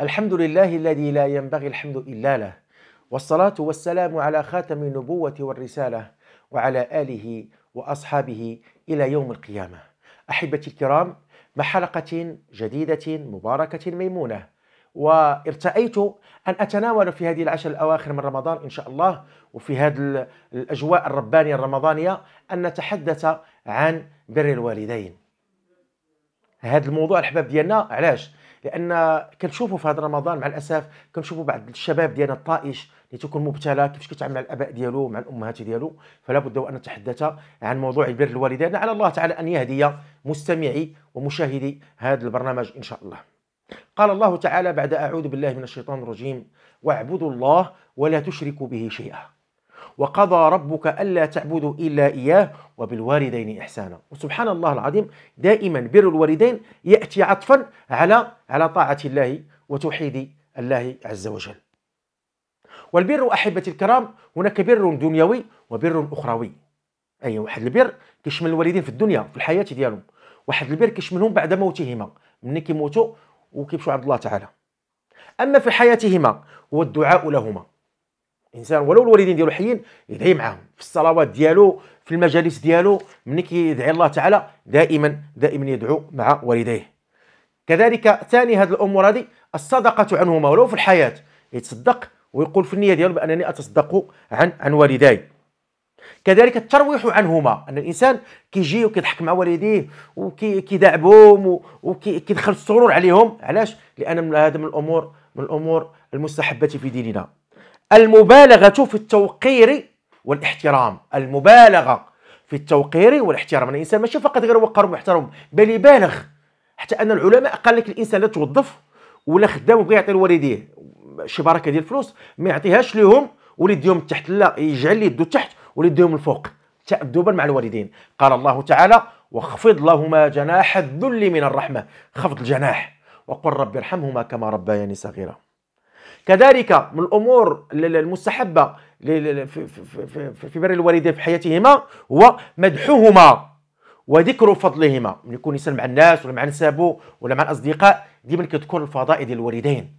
الحمد لله الذي لا ينبغي الحمد إلا له والصلاة والسلام على خاتم النبوة والرسالة وعلى آله وأصحابه إلى يوم القيامة أحبتي الكرام مع حلقة جديدة مباركة ميمونة وارتأيت أن أتناول في هذه العشر الأواخر من رمضان إن شاء الله وفي هذه الأجواء الربانية الرمضانية أن نتحدث عن بر الوالدين هذا الموضوع الحباب ديالنا علاش لان كنشوفوا في هذا رمضان مع الاسف كنشوفوا بعض الشباب ديالنا الطائش اللي تكون مبتلى كيفاش كيتعامل مع الاباء ديالو مع الامهات ديالو فلا بد وان نتحدث عن موضوع بر الوالدين على الله تعالى ان يهدي مستمعي ومشاهدي هذا البرنامج ان شاء الله قال الله تعالى بعد اعوذ بالله من الشيطان الرجيم واعبدوا الله ولا تشركوا به شيئا وقضى ربك ألا تعبدوا إلا إياه وبالوالدين إحسانا وسبحان الله العظيم دائما بر الوالدين يأتي عطفا على على طاعة الله وتوحيد الله عز وجل والبر أحبتي الكرام هناك بر دنيوي وبر أخروي أي واحد البر كيشمل الوالدين في الدنيا في الحياة ديالهم واحد البر كيشملهم بعد موتهما ملي كيموتوا وكيمشوا عند الله تعالى أما في حياتهما هو الدعاء لهما الانسان ولو الوالدين ديالو حيين يدعي معاهم في الصلوات ديالو في المجالس ديالو ملي كيدعي الله تعالى دائما دائما يدعو مع والديه كذلك ثاني هذه الامور هذه الصدقه عنهما ولو في الحياه يتصدق ويقول في النيه ديالو بانني اتصدق عن عن والدي كذلك الترويح عنهما ان الانسان كيجي وكيضحك مع والديه وكيداعبهم وكيدخل السرور عليهم علاش لان هذا من الامور من الامور المستحبه في ديننا المبالغة في التوقير والاحترام المبالغة في التوقير والاحترام الإنسان ماشي فقط غير وقر ومحترم بل يبالغ حتى أن العلماء قال لك الإنسان لا توظف ولا خدام وبغى يعطي لوالديه شي بركة ديال الفلوس ما يعطيهاش لهم وليديهم تحت لا يجعل يده تحت وليديهم الفوق تأدبا مع الوالدين قال الله تعالى واخفض لهما جناح الذل من الرحمة خفض الجناح وقل رب ارحمهما كما ربياني صغيرا كذلك من الامور المستحبه في بر الوالدين في حياتهما هو مدحهما وذكر فضلهما من يكون انسان مع الناس ولا مع نسابه ولا مع الاصدقاء ديما كيذكر الفضائل ديال الوالدين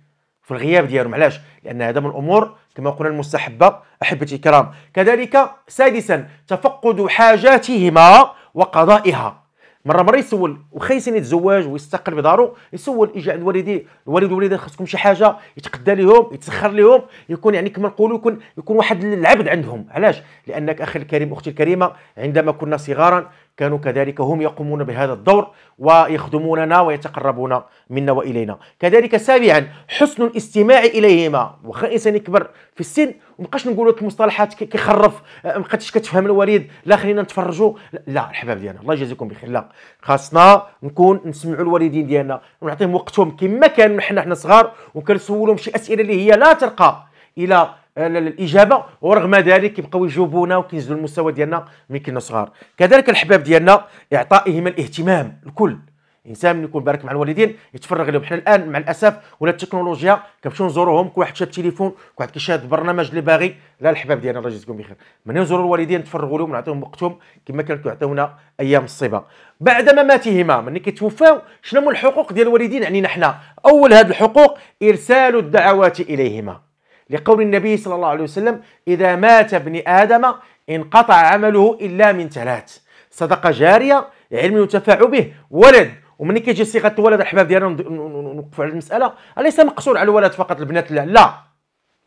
في الغياب ديالهم علاش لان هذا من الامور كما قلنا المستحبه احبتي الكرام كذلك سادسا تفقد حاجاتهما وقضائها مره مره يسول وخا سن يتزوج ويستقل بدارو يسول يجي عند والدي الوالد والوالده خصكم شي حاجه يتقدى لهم يتسخر لهم يكون يعني كما نقولوا يكون يكون واحد العبد عندهم علاش لانك اخي الكريم اختي الكريمه عندما كنا صغارا كانوا كذلك هم يقومون بهذا الدور ويخدموننا ويتقربون منا والينا كذلك سابعا حسن الاستماع اليهما واخا الانسان يكبر في السن مابقاش نقولوا لك المصطلحات كيخرف آه، مابقاتش كتفهم الوالد لا خلينا نتفرجوا لا الحباب ديالنا الله يجازيكم بخير لا خاصنا نكون نسمعوا الوالدين ديالنا ونعطيهم وقتهم كما كانوا حنا حنا صغار وكنسولهم شي اسئله اللي هي لا ترقى الى الاجابه ورغم ذلك كيبقاو يجاوبونا وكينزلوا المستوى ديالنا من كنا صغار كذلك الحباب ديالنا اعطائهم الاهتمام الكل الانسان من يكون بارك مع الوالدين يتفرغ لهم حنا الان مع الاسف ولا التكنولوجيا كنمشيو نزورهم كل واحد شاد التليفون كل واحد كيشاهد البرنامج اللي باغي لا الحباب ديالنا الله يجزيكم بخير ملي نزوروا الوالدين نتفرغوا لهم ونعطيهم وقتهم كما كانوا كيعطيونا ايام الصبا بعد مماتهما ملي كيتوفاو شنو هما الحقوق ديال الوالدين يعني حنا اول هذه الحقوق ارسال الدعوات اليهما لقول النبي صلى الله عليه وسلم إذا مات ابن آدم انقطع عمله إلا من ثلاث صدقة جارية علم ينتفع به ولد ومن كيجي صيغه الولد أحباب ديالنا نوقفوا على المساله اليس مقصور على الولد فقط البنات لا لا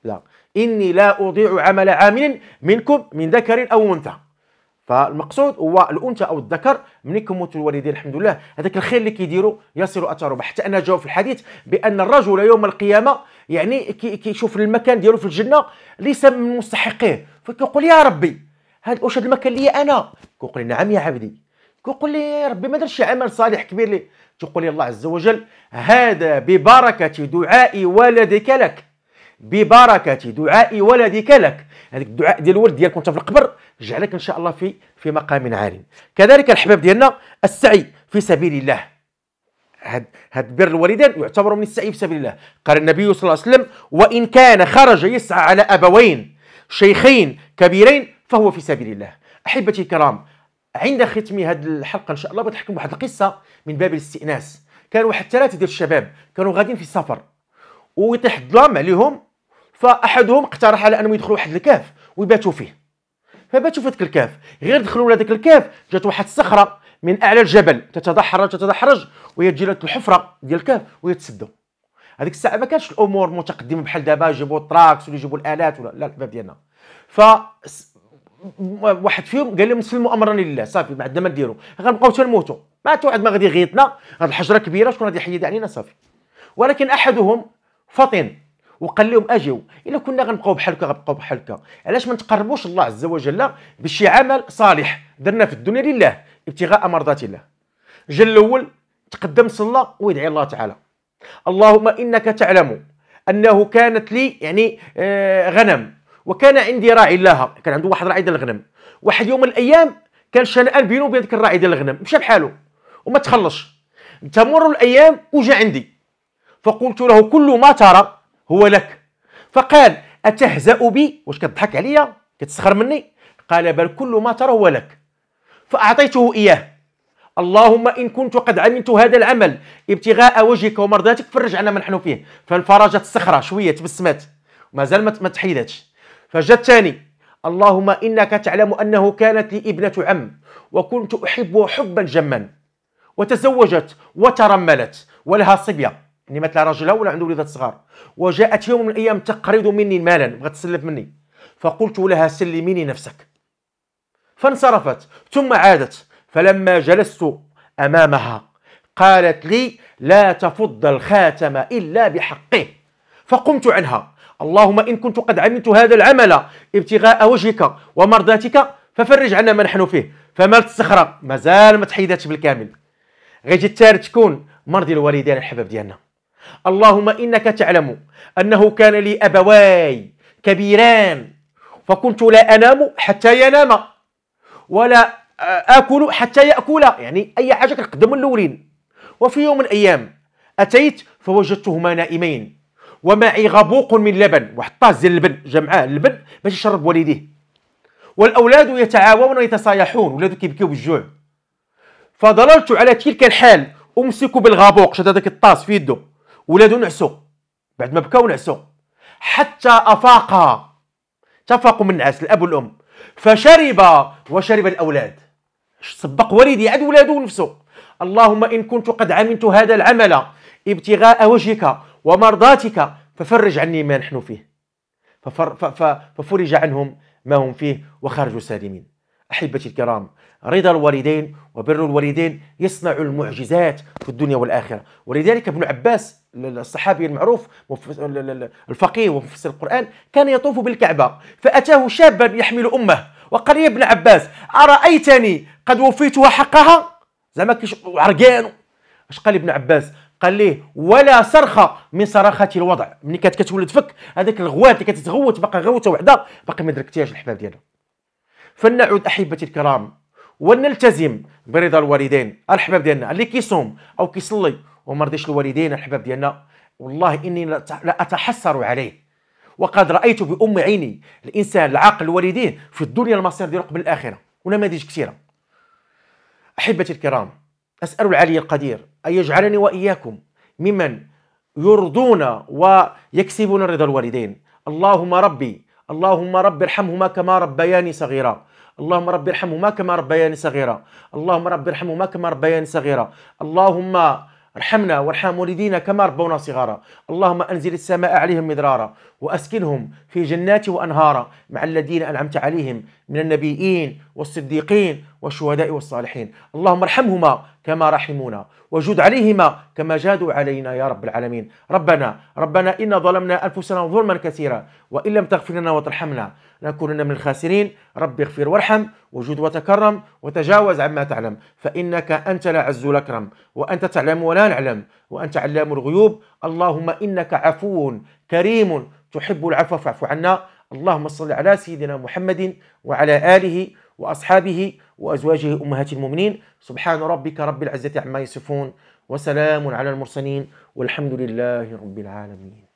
لا اني لا اضيع عمل عامل منكم من ذكر او انثى فالمقصود هو الانثى او الذكر من كموت الوالدين الحمد لله هذاك الخير اللي كيديروا يصل اثره حتى انا جاوب في الحديث بان الرجل يوم القيامه يعني كيشوف المكان ديالو في الجنه ليس من مستحقيه فكيقول يا ربي هاد واش هاد المكان لي انا كيقول نعم يا عبدي كيقول لي ربي ما درتش عمل صالح كبير لي تقول الله عز وجل هذا ببركه دعاء ولدك لك ببركه دعاء ولدك لك هذاك الدعاء ديال الولد ديالك وانت في القبر جعلك ان شاء الله في في مقام عالي كذلك الحباب ديالنا السعي في سبيل الله هاد هاد بر الوالدين يعتبر من السعي في سبيل الله قال النبي صلى الله عليه وسلم وإن كان خرج يسعى على أبوين شيخين كبيرين فهو في سبيل الله أحبتي الكرام عند ختم هذه الحلقة إن شاء الله بتحكم واحد القصة من باب الاستئناس كان واحد ثلاثة ديال الشباب كانوا غاديين في السفر ويطيح الظلام عليهم فأحدهم اقترح على أنهم يدخلوا واحد الكهف ويباتوا فيه فباتوا في ذاك الكهف غير دخلوا لذاك الكهف جات واحد الصخرة من اعلى الجبل تتدحرج تتدحرج ويجي تجي الحفره ديال الكهف ويتسدوا تسدو هذيك الساعه ما كانش الامور متقدمه بحال دابا يجيبوا التراكس ولا يجيبوا الالات ولا لا الباب ديالنا ف واحد فيهم قال لهم سلموا امرا لله صافي ما عندنا ما نديروا غنبقاو تنموتوا ما حتى واحد ما غادي يغيطنا هاد الحجره كبيره شكون غادي يحيد علينا صافي ولكن احدهم فطن وقال لهم اجيو الا كنا غنبقاو بحال هكا غنبقاو بحال هكا علاش ما نتقربوش الله عز وجل بشي عمل صالح درنا في الدنيا لله ابتغاء مرضات الله جا الاول تقدم صلى ويدعي الله تعالى اللهم انك تعلم انه كانت لي يعني آه، غنم وكان عندي راعي لها كان عنده واحد راعي ديال الغنم واحد يوم من الايام كان شنآن بينه وبين ذاك الراعي ديال الغنم مشى بحاله وما تخلصش تمر الايام وجا عندي فقلت له كل ما ترى هو لك فقال اتهزأ بي واش كتضحك عليا كتسخر مني قال بل كل ما ترى هو لك فأعطيته إياه اللهم إن كنت قد عملت هذا العمل ابتغاء وجهك ومرضاتك فرج عنا ما نحن فيه فانفرجت الصخرة شوية تبسمات مازال ما تحيدتش فجاء الثاني اللهم إنك تعلم أنه كانت لي ابنة عم وكنت أحبه حبا جما وتزوجت وترملت ولها صبية يعني مثل رجلها ولا عنده وليدات صغار وجاءت يوم من الأيام تقرض مني مالا بغات تسلف مني فقلت لها سلميني نفسك فانصرفت ثم عادت فلما جلست أمامها قالت لي لا تفض الخاتم إلا بحقه فقمت عنها اللهم إن كنت قد عملت هذا العمل ابتغاء وجهك ومرضاتك ففرج عنا ما نحن فيه فمالت الصخرة مازال ما تحيداتش بالكامل غيجي الثالث تكون مرضي الوالدين الحباب ديالنا اللهم إنك تعلم أنه كان لي أبواي كبيران فكنت لا أنام حتى ينام ولا اكل حتى ياكل يعني اي حاجه كنقدم الاولين وفي يوم من الايام اتيت فوجدتهما نائمين ومعي غبوق من لبن واحد الطاس ديال اللبن جمعاه معاه اللبن باش يشرب والديه والاولاد يتعاونون ويتصايحون ولادو كيبكيو بالجوع فضللت على تلك الحال امسك بالغبوق شد هذاك الطاس في يده ولادو نعسوا بعد ما بكاو نعسوا حتى افاقا تفاقوا من النعاس الاب والام فشرب وشرب الأولاد سبق والدي عد ولاده نفسه اللهم إن كنت قد عملت هذا العمل ابتغاء وجهك ومرضاتك ففرج عني ما نحن فيه ففر ففرج عنهم ما هم فيه وخرجوا سالمين أحبتي الكرام رضا الوالدين وبر الوالدين يصنع المعجزات في الدنيا والآخرة ولذلك ابن عباس الصحابي المعروف الفقيه ومفسر القرآن كان يطوف بالكعبة فأتاه شابا يحمل أمه وقال يا ابن عباس أرأيتني قد وفيتها حقها زعما عرقان اش قال ابن عباس قال ليه ولا صرخه من صرخات الوضع ملي كتولد فك هذاك الغوات اللي كتتغوت باقا غوته وحده باقي ما دركتيهاش الحباب ديالها فلنعد احبتي الكرام ونلتزم برضا الوالدين الحباب ديالنا اللي كيصوم او كيصلي وما رضيش الوالدين الحباب ديالنا والله اني لا اتحسر عليه وقد رايت بام عيني الانسان العاقل والديه في الدنيا المصير ديالو قبل الاخره ونماذج كثيره احبتي الكرام اسال العلي القدير ان يجعلني واياكم ممن يرضون ويكسبون رضا الوالدين اللهم ربي اللهم ربي ارحمهما كما ربياني صغيرا اللهم رب ارحمهما كما ربياني صغيرة اللهم رب ارحمهما كما ربياني صغيرة اللهم ارحمنا وارحم والدينا كما ربونا صغارا اللهم انزل السماء عليهم مدرارا واسكنهم في جنات وانهارا مع الذين انعمت عليهم من النبيين والصديقين والشهداء والصالحين اللهم ارحمهما كما رحمونا وجود عليهما كما جادوا علينا يا رب العالمين ربنا ربنا إنا ظلمنا أنفسنا ظلما كثيرا وإن لم تغفر لنا وترحمنا لنكونن من الخاسرين رب اغفر وارحم وجود وتكرم وتجاوز عما تعلم فإنك أنت الأعز الأكرم وأنت تعلم ولا نعلم وأنت علام الغيوب اللهم إنك عفو كريم تحب العفو فاعف عنا اللهم صل على سيدنا محمد وعلى آله وأصحابه وأزواجه أمهات المؤمنين سبحان ربك رب العزة عما يصفون وسلام على المرسلين والحمد لله رب العالمين